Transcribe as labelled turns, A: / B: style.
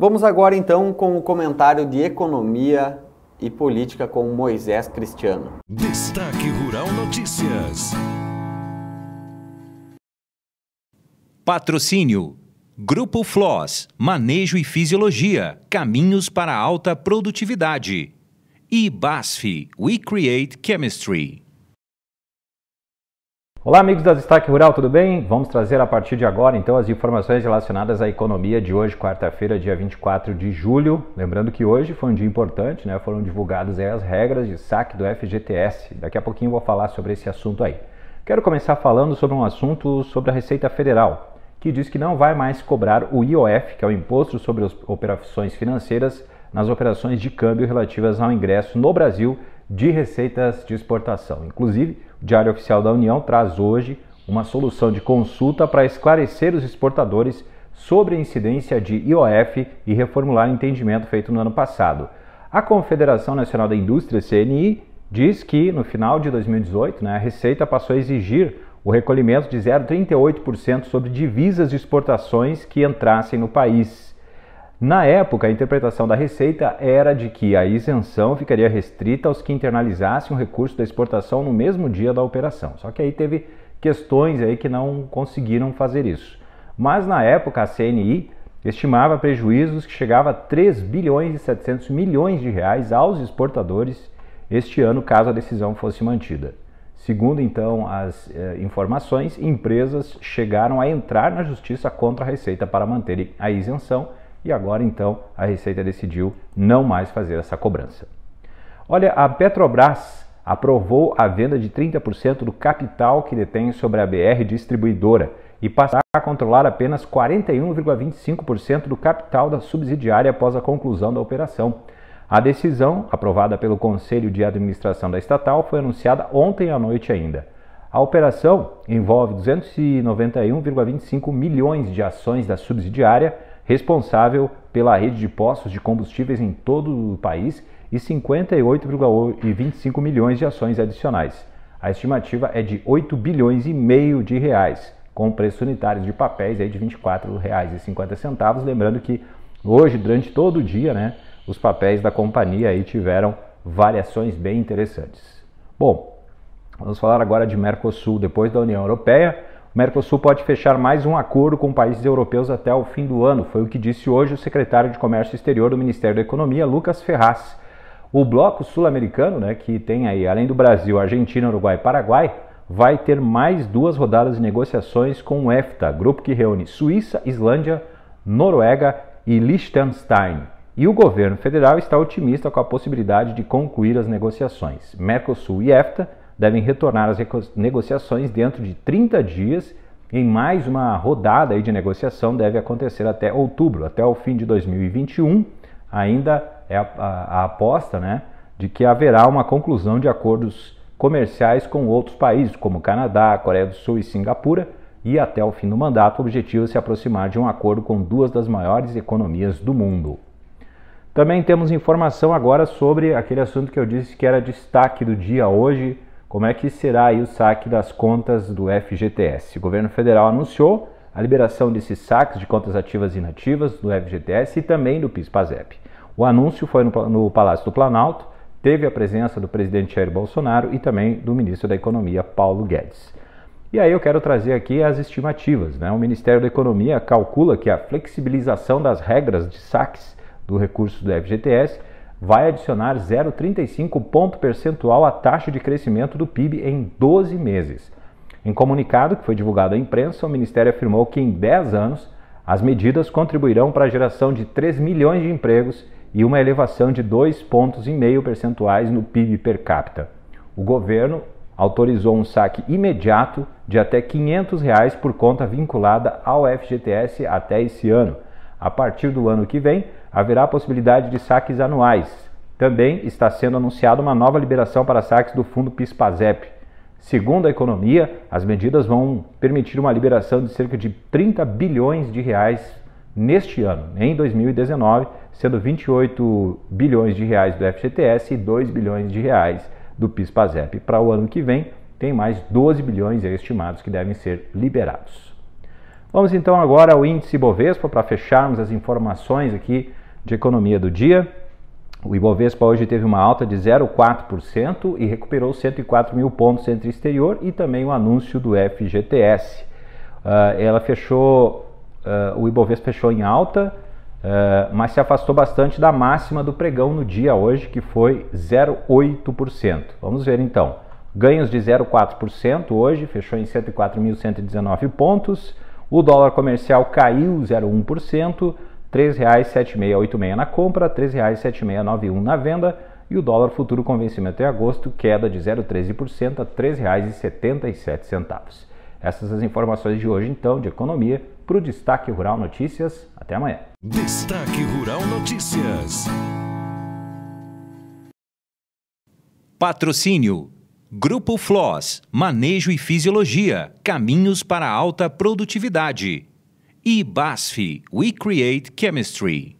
A: Vamos agora então com o comentário de economia e política com Moisés Cristiano. Destaque Rural Notícias. Patrocínio Grupo Floss, Manejo e Fisiologia, Caminhos para Alta Produtividade. E BASF, We Create Chemistry. Olá, amigos da Destaque Rural, tudo bem? Vamos trazer a partir de agora, então, as informações relacionadas à economia de hoje, quarta-feira, dia 24 de julho. Lembrando que hoje foi um dia importante, né? Foram divulgadas as regras de saque do FGTS. Daqui a pouquinho eu vou falar sobre esse assunto aí. Quero começar falando sobre um assunto sobre a Receita Federal, que diz que não vai mais cobrar o IOF, que é o Imposto sobre as Operações Financeiras, nas operações de câmbio relativas ao ingresso no Brasil de receitas de exportação. Inclusive, o Diário Oficial da União traz hoje uma solução de consulta para esclarecer os exportadores sobre a incidência de IOF e reformular o entendimento feito no ano passado. A Confederação Nacional da Indústria, CNI, diz que no final de 2018 né, a Receita passou a exigir o recolhimento de 0,38% sobre divisas de exportações que entrassem no país. Na época, a interpretação da Receita era de que a isenção ficaria restrita aos que internalizassem o recurso da exportação no mesmo dia da operação. Só que aí teve questões aí que não conseguiram fazer isso. Mas na época, a CNI estimava prejuízos que chegava a 3 bilhões e 700 milhões de reais aos exportadores este ano caso a decisão fosse mantida. Segundo então as eh, informações, empresas chegaram a entrar na justiça contra a Receita para manterem a isenção e agora então a Receita decidiu não mais fazer essa cobrança. Olha, a Petrobras aprovou a venda de 30% do capital que detém sobre a BR Distribuidora e passará a controlar apenas 41,25% do capital da subsidiária após a conclusão da operação. A decisão, aprovada pelo Conselho de Administração da estatal, foi anunciada ontem à noite ainda. A operação envolve 291,25 milhões de ações da subsidiária responsável pela rede de postos de combustíveis em todo o país e 58,25 milhões de ações adicionais. A estimativa é de 8 bilhões e meio de reais, com preços unitários de papéis aí de R$ 24,50, lembrando que hoje durante todo o dia, né, os papéis da companhia aí tiveram variações bem interessantes. Bom, vamos falar agora de Mercosul, depois da União Europeia, o Mercosul pode fechar mais um acordo com países europeus até o fim do ano, foi o que disse hoje o secretário de Comércio Exterior do Ministério da Economia, Lucas Ferraz. O bloco sul-americano, né, que tem aí, além do Brasil, Argentina, Uruguai e Paraguai, vai ter mais duas rodadas de negociações com o EFTA, grupo que reúne Suíça, Islândia, Noruega e Liechtenstein. E o governo federal está otimista com a possibilidade de concluir as negociações. Mercosul e EFTA devem retornar às negociações dentro de 30 dias em mais uma rodada de negociação deve acontecer até outubro, até o fim de 2021. Ainda é a, a, a aposta né, de que haverá uma conclusão de acordos comerciais com outros países, como Canadá, Coreia do Sul e Singapura, e até o fim do mandato o objetivo é se aproximar de um acordo com duas das maiores economias do mundo. Também temos informação agora sobre aquele assunto que eu disse que era destaque do dia hoje, como é que será o saque das contas do FGTS? O governo federal anunciou a liberação desses saques de contas ativas e inativas do FGTS e também do PIS/PASEP. O anúncio foi no, no Palácio do Planalto, teve a presença do presidente Jair Bolsonaro e também do ministro da Economia Paulo Guedes. E aí eu quero trazer aqui as estimativas. Né? O Ministério da Economia calcula que a flexibilização das regras de saques do recurso do FGTS vai adicionar 0,35 ponto percentual à taxa de crescimento do PIB em 12 meses. Em comunicado que foi divulgado à imprensa, o Ministério afirmou que em 10 anos as medidas contribuirão para a geração de 3 milhões de empregos e uma elevação de 2,5 pontos percentuais no PIB per capita. O governo autorizou um saque imediato de até R$ 500 reais por conta vinculada ao FGTS até esse ano. A partir do ano que vem, haverá a possibilidade de saques anuais. Também está sendo anunciada uma nova liberação para saques do fundo PIS-PASEP. Segundo a economia, as medidas vão permitir uma liberação de cerca de 30 bilhões de reais neste ano, em 2019, sendo 28 bilhões de reais do FGTS e 2 bilhões de reais do PIS/PASEP. Para o ano que vem, tem mais 12 bilhões estimados que devem ser liberados. Vamos então agora ao índice Bovespa para fecharmos as informações aqui de economia do dia. O Ibovespa hoje teve uma alta de 0,4% e recuperou 104 mil pontos entre exterior e também o anúncio do FGTS. Uh, ah, ela fechou, uh, o Ibovespa fechou em alta, uh, mas se afastou bastante da máxima do pregão no dia hoje, que foi 0,8%. Vamos ver então. Ganhos de 0,4% hoje, fechou em 104.119 pontos. O dólar comercial caiu 0,1%, R$ 3,7686 na compra, R$ 3,7691 na venda e o dólar futuro com vencimento em agosto, queda de 0,13% a R$ 3,77. Essas as informações de hoje, então, de economia para o Destaque Rural Notícias. Até amanhã. Destaque Rural Notícias. Patrocínio. Grupo Floss, Manejo e Fisiologia, Caminhos para Alta Produtividade. Ebasfi, we create chemistry.